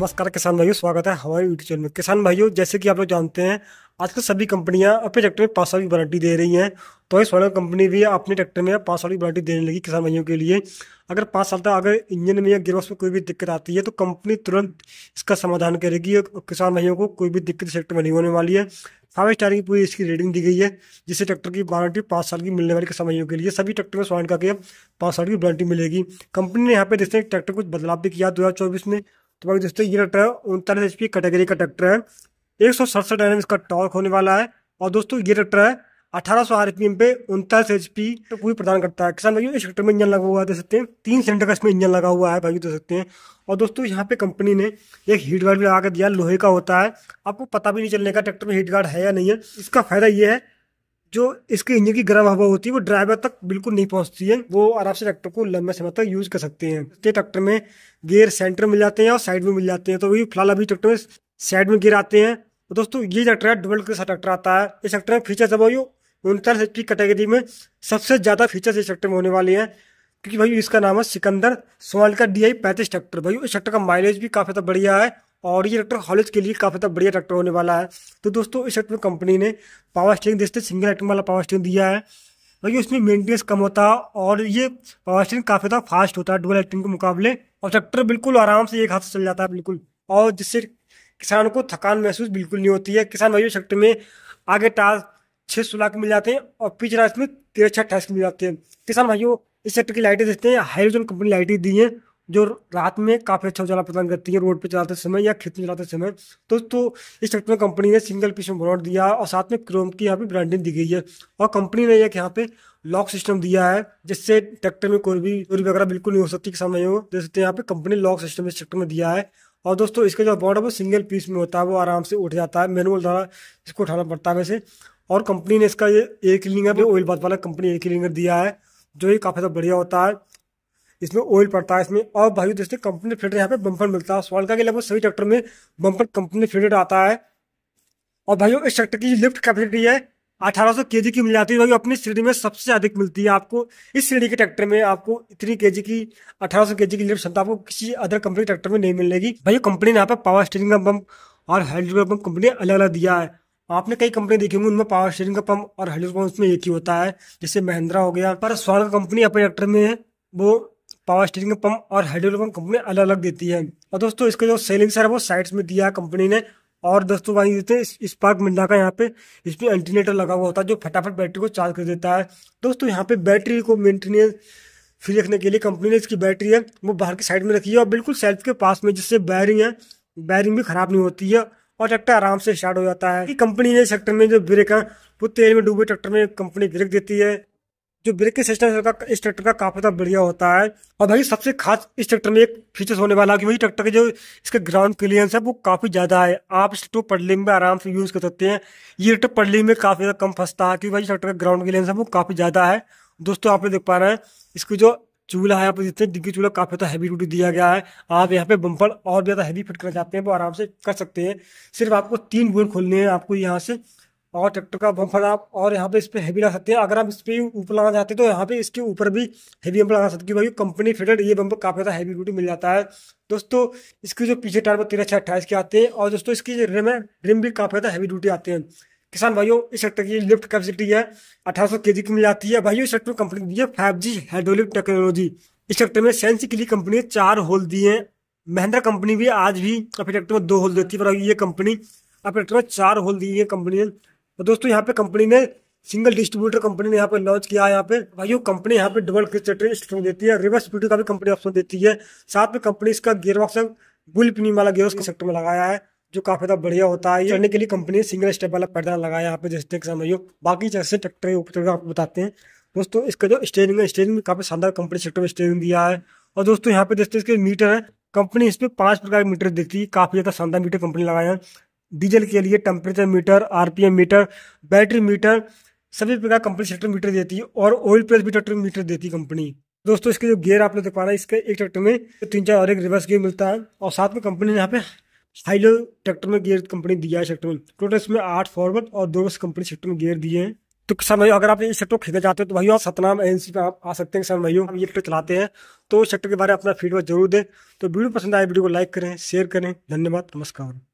नमस्कार किसान भाइयों स्वागत है हमारे यूट्यूब चैनल में किसान भाइयों जैसे कि आप लोग जानते हैं आजकल सभी कंपनियां अपने ट्रैक्टर में पास की वारंटी दे रही हैं तो इस वाला कंपनी भी अपने ट्रैक्टर में पास की वारंटी देने लगी किसान भाइयों के लिए अगर पाँच साल तक अगर इंजन में या गिरवस में कोई भी दिक्कत आती है तो कंपनी तुरंत इसका समाधान करेगी और किसान भाइयों को कोई भी दिक्कत सेक्टर में नहीं होने वाली है फाइव स्टार की पूरी इसकी रेटिंग दी गई है जिससे ट्रैक्टर की वारंटी पाँच साल की मिलने वाली किसान भाइयों के लिए सभी ट्रैक्टर में स्वाइन करके पाँच साल की वारंटी मिलेगी कंपनी ने यहाँ पे देखते हैं ट्रैक्टर कुछ बदलाव भी किया दो में तो बाकी दोस्तों ये ट्रैक्टर उनतालीस एच कैटेगरी का ट्रैक्टर है एक सौ सड़सठ एन का टॉर्क होने वाला है और दोस्तों ये ट्रैक्टर है अठारह सौ आरपीएम पे उनतालीस एच पी तो पूरी प्रदान करता है किसान भाई इस ट्रैक्टर में इंजन लगा हुआ है देख सकते हैं तीन सिलेंडर का इसमें इंजन लगा हुआ है भाई देख सकते हैं और दोस्तों यहाँ पे कंपनी ने एक हीट गार्ड भी लगा दिया लोहे का होता है आपको पता भी नहीं चलने का ट्रैक्टर में हीट गार्ड है या नहीं है इसका फायदा ये है जो इसके इंजन की गर्म हवा होती है वो ड्राइवर तक बिल्कुल नहीं पहुंचती है वो आराम से ट्रैक्टर को लंबे समय तक यूज कर सकते हैं तो ट्रैक्टर में गेयर सेंटर मिल जाते हैं और साइड में मिल जाते हैं तो वही फिलहाल अभी ट्रैक्टर में साइड में गिर आते हैं तो दोस्तों ये ट्रैक्टर है डबल के साथ ट्रैक्टर आता है इस ट्रैक्टर में फीचर अब उनतालीस एच पी कैटेगरी में सबसे ज़्यादा फीचर्स इस ट्रैक्टर में होने वाले हैं क्योंकि भाई इसका नाम है सिकंदर सोनालिका डी आई पैंतीस ट्रैक्टर भाई इस ट्रैक्टर का माइलेज भी काफ़ी बढ़िया है और ये ट्रैक्टर हॉलेज के लिए काफ़ी ज़्यादा बढ़िया ट्रैक्टर होने वाला है तो दोस्तों इस ट्रैक्टर में कंपनी ने पावर स्टेरिंग देखते सिंगल एक्टिंग वाला पावर स्टेरिंग दिया है भाई उसमें मेंटेनेंस कम होता है और ये पावर स्टेरिंग काफ़ी ज़्यादा फास्ट होता है डुअल एक्टिंग के मुकाबले और ट्रैक्टर बिल्कुल आराम से एक हाथ से चल जाता है बिल्कुल और जिससे किसान को थकान महसूस बिल्कुल नहीं होती है किसान भाइयों सेक्टर में आगे टास्क छः सोलह के मिल जाते हैं और पिच रास्ते में तेरह छः टास्क मिल जाते हैं किसान भाइयों इस सेक्टर की लाइटें देखते हैं हाइड्रोजन कंपनी लाइटें दी हैं जो रात में काफ़ी अच्छा उजाला प्रदान करती है रोड पर चलाते समय या खेत में चलाते समय तो तो इस ट्रैक्टर में कंपनी ने सिंगल पीस में बोनट दिया और साथ में क्रोम की यहाँ पे ब्रांडिंग दी गई है और कंपनी ने एक यहाँ पे लॉक सिस्टम दिया है जिससे ट्रैक्टर में कोई भी चोरी वगैरह बिल्कुल नहीं हो सकती सामने हो जैसे यहाँ पे कंपनी लॉक सिस्टम इस ट्रैक्टर में दिया है और दोस्तों इसका जो बॉर्ड है वो सिंगल पीस में होता है वो आराम से उठ जाता है मैनुअल द्वारा इसको उठाना पड़ता है वैसे और कंपनी ने इसका ये एयर क्लीनिंगर ऑयल बात वाला कंपनी एयर क्लीनिंगर दिया है जो ये काफ़ी ज़्यादा बढ़िया होता है इसमें ऑयल पड़ता है इसमें और भाई दोस्तों कंपनी फिल्टर यहाँ पे बम्पर मिलता है सॉल्का के लगभग सभी ट्रैक्टर में बम्पर कंपनी फिल्टर आता है और भाई इस ट्रैक्टर की लिफ्ट कैपेसिटी है अठारह सौ के जी की मिल जाती है भाई अपनी श्रेणी में सबसे अधिक मिलती है आपको इस श्रेणी के ट्रैक्टर में आपको इतनी के जी की अठारह सौ के जी की लिफ्ट क्षमता आपको किसी अदर कंपनी ट्रैक्टर में नहीं मिलेगी भाई कंपनी ने यहाँ पर पावर स्टीयरिंग का पंप और हाइड्रोजन पंप कंपनी अलग अलग दिया है आपने कई कंपनी देखी होंगी उनमें पावर स्टीयरिंग का पंप और हाइड्रोजन पंप उसमें एक ही होता है जैसे महिंद्रा हो गया पर स्वर्ण कंपनी अपने ट्रैक्टर में वो पावर स्टीयरिंग पंप और हाइड्रोलिक पंप कंपनी अलग अलग देती है और दोस्तों इसका जो सेलिंग सर है वो साइड्स में दिया है कंपनी ने और दोस्तों वहीं देते हैं स्पार्क मिंडा का यहाँ पे इसमें एंटीनेटर लगा हुआ होता है जो फटाफट बैटरी को चार्ज कर देता है दोस्तों यहाँ पे बैटरी को मेंटेनेंस फ्री रखने के लिए कंपनी ने इसकी बैटरी है वो बाहर की साइड में रखी है और बिल्कुल सेल्फ के पास में जिससे बैरिंग है बैरिंग भी खराब नहीं होती है और ट्रैक्टर आराम से स्टार्ट हो जाता है कंपनी ने सेक्टर में जो ब्रेक है वो तेल में डूबे ट्रैक्टर में कंपनी ब्रेक देती है जो ब्रेक के सिस्टम का इस ट्रैक्टर का काफ़ी ज़्यादा बढ़िया होता है और भाई सबसे खास इस ट्रैक्टर में एक फीचर्स होने वाला है कि वही ट्रैक्टर के जो इसका ग्राउंड क्लियरेंस है वो काफ़ी ज़्यादा है आप इस ट्रैक्टर पडली में आराम से यूज़ कर सकते हैं ये ट्रैक्टर पडली में काफ़ी ज़्यादा कम फंसता है क्योंकि भाई ट्रैक्टर का ग्राउंड क्लियरेंस है वो काफ़ी ज़्यादा है दोस्तों आप देख पा रहे हैं इसकी जो चूल्हा है यहाँ पर जितने डिग्गी चूल्हा काफ़ी ज़्यादा हैवी ड्यूटी दिया गया है आप यहाँ पे बंपर और भी ज़्यादा हैवी फिट करना चाहते हैं वो आराम से कर सकते हैं सिर्फ आपको तीन बोर्ड खोलने हैं आपको यहाँ से और ट्रैक्टर का बम्पर आप और यहाँ पे इस पर हैवी लगा सकते हैं अगर आप इस पर ऊपर लगाना चाहते हैं तो यहाँ पे इसके ऊपर भी हैवी बम्पर लगा सकते हैं क्योंकि कंपनी फिटेड ये बम्पर काफ़ी ज़्यादा हैवी ड्यूटी मिल जाता है दोस्तों इसके जो पीछे टायर पर तेरह छः अट्ठाईस के आते हैं और दोस्तों इसकी रिम है रिम भी काफ़ी ज़्यादा हैवी ड्यूटी आते हैं किसान भाइयों इस ट्रैक्टर की लिफ्ट कैपेसिटी है अठारह सौ के जी की मिल जाती है भाइयों इस ट्रैक्टर कंपनी दी है फाइव जी हाइड्रोलिक टेक्नोलॉजी इस ट्रैक्टर में सैंसी के लिए कंपनी ने चार होल दिए हैं महिंद्रा कंपनी भी आज भी अपने ट्रैक्टर में दो होल देती है पर ये कंपनी अपने ट्रैक्टर में चार होल दी है कंपनी ने तो दोस्तों यहाँ पे कंपनी ने सिंगल डिस्ट्रीब्यूटर कंपनी ने यहाँ पे लॉन्च किया है यहाँ पे भाई कंपनी यहाँ पे डबल क्रिच स्ट्रिंग देती है रिवर्स स्पीड का भी कंपनी ऑप्शन देती है साथ में कंपनी इसका गेयरबॉक्स बुल पिनी वाला गेयर उसके सेक्टर में लगाया है जो काफी ज्यादा बढ़िया होता है चढ़ने के लिए कंपनी सिंगल स्टेप वाला पैदा लगाया यहाँ पे जैसे समझियो बाकी जैसे ट्रैक्टर ऊपर आपको बताते हैं दोस्तों इसका जो स्टेयरिंग है स्टेयरिंग भी काफी शानदार कंपनी सेक्टर में स्टेयरिंग दिया है और दोस्तों यहाँ पे जैसे इसके मीटर है कंपनी इस पर पांच प्रकार के मीटर देती है काफी ज्यादा शानदार मीटर कंपनी लगाए हैं डीजल के लिए temperature meter RPM meter battery meter सभी प्रकार कंपनी सेक्टर मीटर देती है और ऑयल प्रेस भी ट्रैक्टर मीटर देती है कंपनी दोस्तों इसके जो गियर आप लोग देख पा रहे हैं इसके एक ट्रैक्टर में तीन चार और एक रिवर्स गियर मिलता है और साथ में कंपनी ने यहाँ पे हाईलो ट्रैक्टर में गियर कंपनी दिया है सेक्टर में टोटल इसमें आठ फॉरवर्ड और दो कंपनी सेक्टर में गियर दिए हैं तो किसान भाई अगर आप इस सेक्टर को खरीदना चाहते हो तो भाई आप सतनाम एजेंसी पर आप आ सकते हैं किसान भाइयों ये ट्रैक्टर चलाते हैं तो सेक्टर के बारे में अपना फीडबैक जरूर दें तो वीडियो पसंद आए वीडियो को लाइक करें शेयर करें धन्यवाद नमस्कार